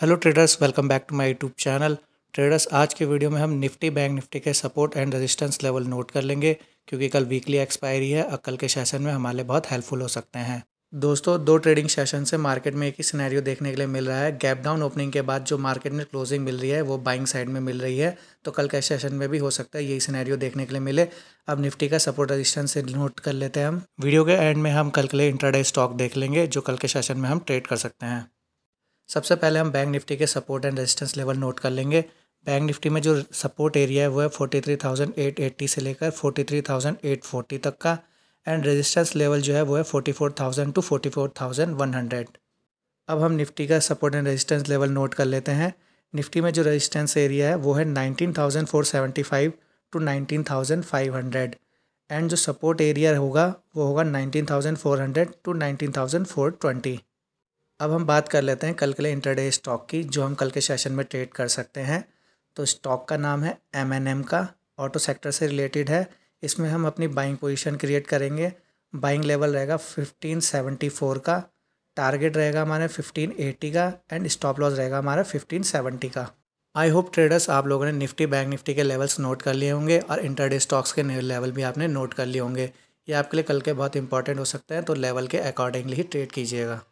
hello traders welcome back to my YouTube channel traders आज के video में हम निफ्टी बैंक निफ्टी के support and resistance level note कर लेंगे क्योंकि कल वीकली एक्सपायरी है और कल के सेशन में हमारे बहुत हेल्पफुल हो सकते हैं दोस्तों दो ट्रेडिंग सेशन से मार्केट में एक ही सिनेरियो देखने के लिए मिल रहा है गैप डाउन ओपनिंग के बाद जो मार्केट में क्लोजिंग मिल रही है वो बाइंग साइड में मिल रही है तो कल के सेशन में भी हो सकता है यही सिनेरियो देखने के लिए मिले अब निफ्टी का सपोर्ट रेजिस्टेंस से नोट कर लेते हैं हम वीडियो के एंड में हम कल के लिए इंटरडे स्टॉक देख लेंगे जो कल के सेशन में हम ट्रेड कर सकते हैं सबसे पहले हम बैंक निफ्टी के support and resistance level note कर लेंगे बैंक निफ्टी में जो सपोर्ट एरिया है वो है forty three thousand eight eighty से लेकर forty three thousand eight forty तक का एंड रेजिस्टेंस लेवल जो है वो है forty four thousand to forty four thousand one hundred अब हम निफ्टी का support and resistance level note कर लेते हैं निफ्टी में जो रेजिस्टेंस एरिया है वो है nineteen thousand four seventy five to nineteen thousand five hundred and जो सपोर्ट एरिया होगा वो होगा nineteen thousand four hundred to nineteen thousand four twenty अब हम बात कर लेते हैं कल के लिए इंटरडे स्टॉक की जो हम कल के सेशन में ट्रेड कर सकते हैं तो स्टॉक का नाम है एम एन एम का ऑटो सेक्टर से रिलेटेड है इसमें हम अपनी बाइंग पोजीशन क्रिएट करेंगे बाइंग लेवल रहेगा फिफ्टीन सेवेंटी फोर का टारगेट रहेगा हमारा फिफ्टीन एटी का एंड स्टॉप लॉस रहेगा हमारा फिफ्टीन सेवेंटी का आई होप ट्रेडर्स आप लोगों ने निफ्टी बैंक निफ्टी के लेवल्स नोट कर लिए होंगे और इंटरडे स्टॉक्स के लेवल भी आपने नोट कर लिए होंगे ये आपके लिए कल के बहुत इंपॉर्टेंट हो सकते हैं तो लेवल के अकॉर्डिंगली ही ट्रेड कीजिएगा